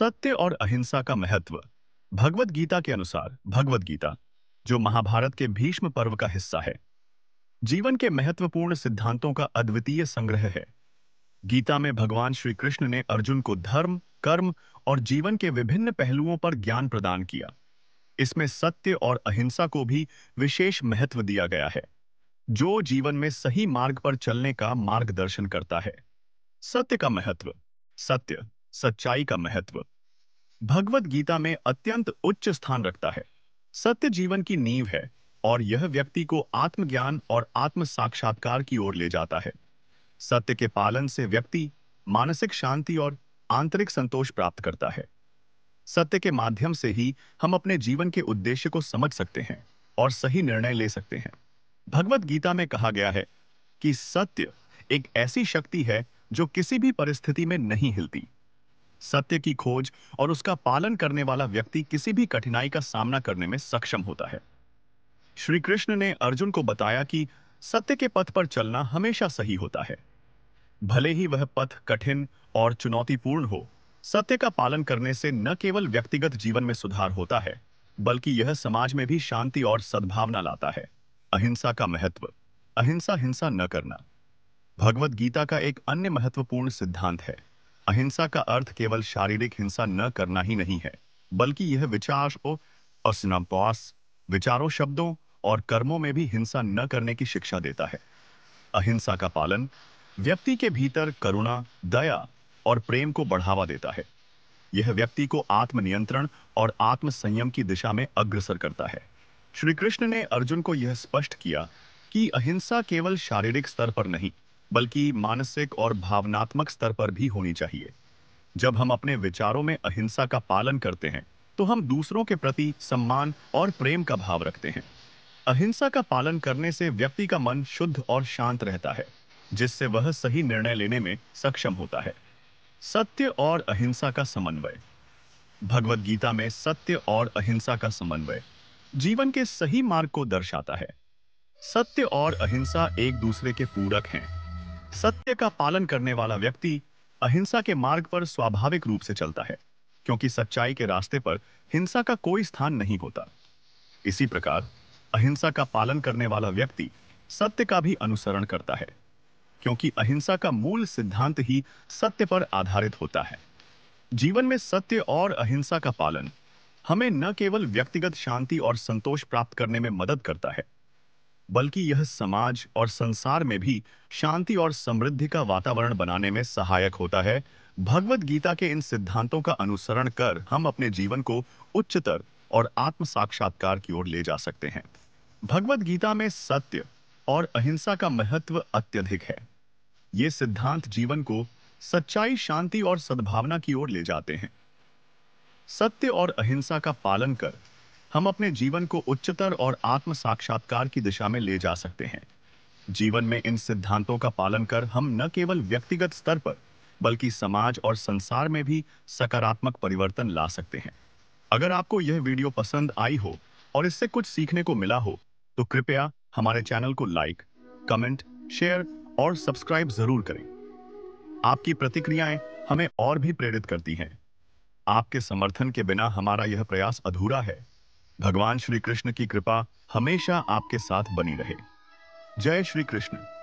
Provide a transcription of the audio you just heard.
सत्य और अहिंसा का महत्व भगवत गीता के अनुसार भगवत गीता जो महाभारत के भीष्म पर्व का हिस्सा है जीवन के महत्वपूर्ण सिद्धांतों का अद्वितीय संग्रह है गीता में भगवान श्री कृष्ण ने अर्जुन को धर्म कर्म और जीवन के विभिन्न पहलुओं पर ज्ञान प्रदान किया इसमें सत्य और अहिंसा को भी विशेष महत्व दिया गया है जो जीवन में सही मार्ग पर चलने का मार्गदर्शन करता है सत्य का महत्व सत्य सच्चाई का महत्व भगवत गीता में अत्यंत उच्च स्थान रखता है सत्य जीवन की नींव है और यह व्यक्ति को आत्मज्ञान और आत्म साक्षात्कार की ओर ले जाता है सत्य के पालन से व्यक्ति मानसिक शांति और आंतरिक संतोष प्राप्त करता है सत्य के माध्यम से ही हम अपने जीवन के उद्देश्य को समझ सकते हैं और सही निर्णय ले सकते हैं भगवत गीता में कहा गया है कि सत्य एक ऐसी शक्ति है जो किसी भी परिस्थिति में नहीं हिलती सत्य की खोज और उसका पालन करने वाला व्यक्ति किसी भी कठिनाई का सामना करने में सक्षम होता है श्री कृष्ण ने अर्जुन को बताया कि सत्य के पथ पर चलना हमेशा सही होता है भले ही वह पथ कठिन और चुनौतीपूर्ण हो सत्य का पालन करने से न केवल व्यक्तिगत जीवन में सुधार होता है बल्कि यह समाज में भी शांति और सद्भावना लाता है अहिंसा का महत्व अहिंसा हिंसा न करना भगवत गीता का एक अन्य महत्वपूर्ण सिद्धांत है अहिंसा का अर्थ केवल शारीरिक हिंसा न करना ही नहीं है बल्कि यह विचारों और विचारों शब्दों और कर्मों में भी हिंसा न करने की शिक्षा देता है अहिंसा का पालन व्यक्ति के भीतर करुणा दया और प्रेम को बढ़ावा देता है यह व्यक्ति को आत्मनियंत्रण और आत्म संयम की दिशा में अग्रसर करता है श्री कृष्ण ने अर्जुन को यह स्पष्ट किया कि अहिंसा केवल शारीरिक स्तर पर नहीं बल्कि मानसिक और भावनात्मक स्तर पर भी होनी चाहिए जब हम अपने विचारों में अहिंसा का पालन करते हैं तो हम दूसरों के प्रति सम्मान और प्रेम का भाव रखते हैं अहिंसा का पालन करने से व्यक्ति का मन शुद्ध और शांत रहता है जिससे वह सही निर्णय लेने में सक्षम होता है सत्य और अहिंसा का समन्वय भगवत गीता में सत्य और अहिंसा का समन्वय जीवन के सही मार्ग को दर्शाता है सत्य और अहिंसा एक दूसरे के पूरक हैं सत्य का पालन करने वाला व्यक्ति अहिंसा के मार्ग पर स्वाभाविक रूप से चलता है क्योंकि सच्चाई के रास्ते पर हिंसा का कोई स्थान नहीं होता इसी प्रकार अहिंसा का पालन करने वाला व्यक्ति सत्य का भी अनुसरण करता है क्योंकि अहिंसा का मूल सिद्धांत ही सत्य पर आधारित होता है जीवन में सत्य और अहिंसा का पालन हमें न केवल व्यक्तिगत शांति और संतोष प्राप्त करने में मदद करता है बल्कि यह समाज और संसार में भी शांति और समृद्धि का वातावरण बनाने में सहायक होता है भगवत गीता के इन सिद्धांतों का अनुसरण कर हम अपने जीवन को उच्चतर और आत्म साक्षात्कार की ओर ले जा सकते हैं भगवत गीता में सत्य और अहिंसा का महत्व अत्यधिक है ये सिद्धांत जीवन को सच्चाई शांति और सद्भावना की ओर ले जाते हैं सत्य और अहिंसा का पालन कर हम अपने जीवन को उच्चतर और आत्म साक्षात्कार की दिशा में ले जा सकते हैं जीवन में इन सिद्धांतों का पालन कर हम न केवल व्यक्तिगत स्तर पर बल्कि समाज और संसार में भी सकारात्मक परिवर्तन ला सकते हैं अगर आपको यह वीडियो पसंद आई हो और इससे कुछ सीखने को मिला हो तो कृपया हमारे चैनल को लाइक कमेंट शेयर और सब्सक्राइब जरूर करें आपकी प्रतिक्रियाएं हमें और भी प्रेरित करती हैं आपके समर्थन के बिना हमारा यह प्रयास अधूरा है भगवान श्री कृष्ण की कृपा हमेशा आपके साथ बनी रहे जय श्री कृष्ण